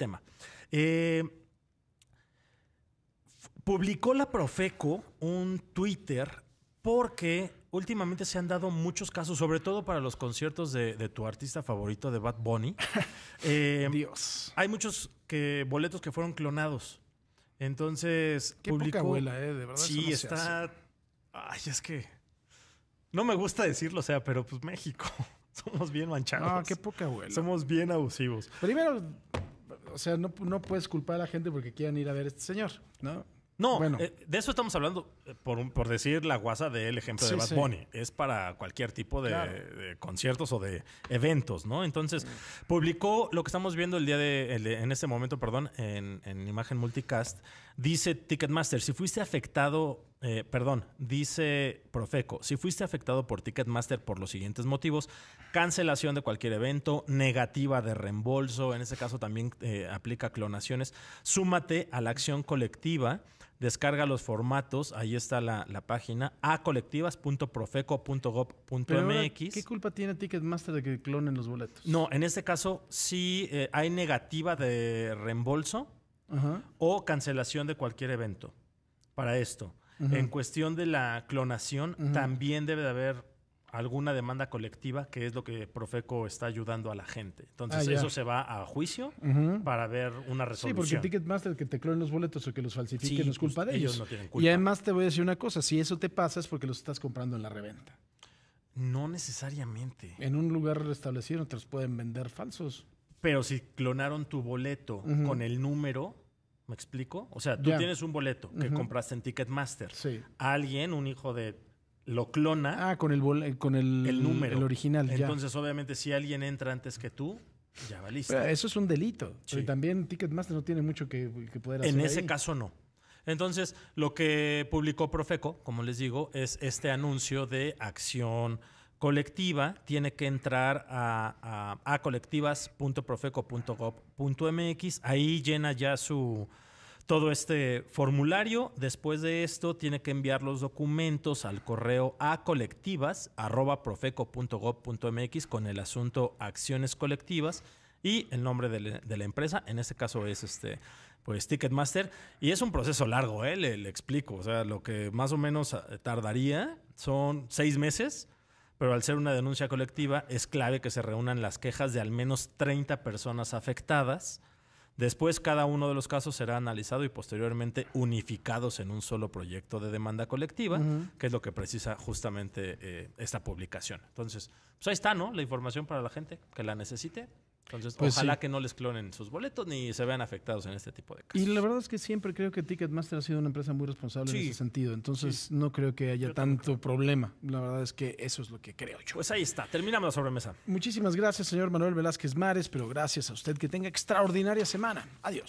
tema. Eh, publicó la Profeco un Twitter porque últimamente se han dado muchos casos, sobre todo para los conciertos de, tu artista favorito, de Bad Bunny. Eh, Dios. Hay muchos boletos que fueron clonados. Entonces, Qué publicó, poca abuela, eh, De verdad. Sí, está. Ay, es que. No me gusta decirlo, o sea, pero pues México. Somos bien manchados. No, qué poca abuela. Somos bien abusivos. Primero, o sea, no, puedes culpar a la gente porque quieran ir a ver a este señor, ¿no? No, eh, de eso estamos hablando, eh, por, por decir la guasa del ejemplo de Bad Bunny. Es para cualquier tipo de, conciertos o de eventos, ¿no? Entonces, publicó lo que estamos viendo el día de, en este momento, perdón, en, en, imagen multicast. Dice Ticketmaster, si fuiste afectado eh, perdón, dice Profeco, si fuiste afectado por Ticketmaster por los siguientes motivos, cancelación de cualquier evento, negativa de reembolso, en este caso también eh, aplica clonaciones, súmate a la acción colectiva, descarga los formatos, ahí está la, página, a colectivas.profeco.gov.mx. ¿Qué culpa tiene Ticketmaster de que clonen los boletos? No, en este caso sí eh, hay negativa de reembolso o cancelación de cualquier evento para esto. En cuestión de la clonación, también debe de haber alguna demanda colectiva, que es lo que Profeco está ayudando a la gente. Entonces, ah, eso se va a juicio para ver una resolución. Sí, porque Ticketmaster que te clonen los boletos o que los falsifiquen es pues, culpa de ellos. Y además te voy a decir una cosa, si eso te pasa es porque los estás comprando en la reventa. No necesariamente. En un lugar establecido te los pueden vender falsos. Pero si clonaron tu boleto con el número, ¿Me explico? O sea, tú tienes un boleto que compraste en Ticketmaster. Alguien, un hijo de lo clona. Ah, con el, eh, con el, número. El original. Entonces, obviamente, si alguien entra antes que tú, ya va Pero eso es un delito. y también Ticketmaster no tiene mucho que, poder hacer. En ese caso, no. Entonces, lo que publicó Profeco, como les digo, es este anuncio de acción colectiva tiene que entrar a, a, colectivas.profeco.gov.mx. Ahí llena ya su todo este formulario. Después de esto, tiene que enviar los documentos al correo a colectivas.profeco.gov.mx con el asunto acciones colectivas y el nombre de, la empresa. En este caso es este pues Ticketmaster. Y es un proceso largo, ¿eh? le, le, explico. O sea, lo que más o menos tardaría son seis meses pero al ser una denuncia colectiva es clave que se reúnan las quejas de al menos 30 personas afectadas. Después cada uno de los casos será analizado y posteriormente unificados en un solo proyecto de demanda colectiva, que es lo que precisa justamente eh, esta publicación. Entonces, pues ahí está, ¿no? La información para la gente que la necesite. Entonces, pues ojalá que no les clonen sus boletos ni se vean afectados en este tipo de casos. Y la verdad es que siempre creo que Ticketmaster ha sido una empresa muy responsable en ese sentido. Entonces, no creo que haya tanto problema. La verdad es que eso es lo que creo yo. Pues ahí está. Terminamos la sobremesa. Muchísimas gracias, señor Manuel Velázquez Mares, pero gracias a usted. Que tenga extraordinaria semana. Adiós.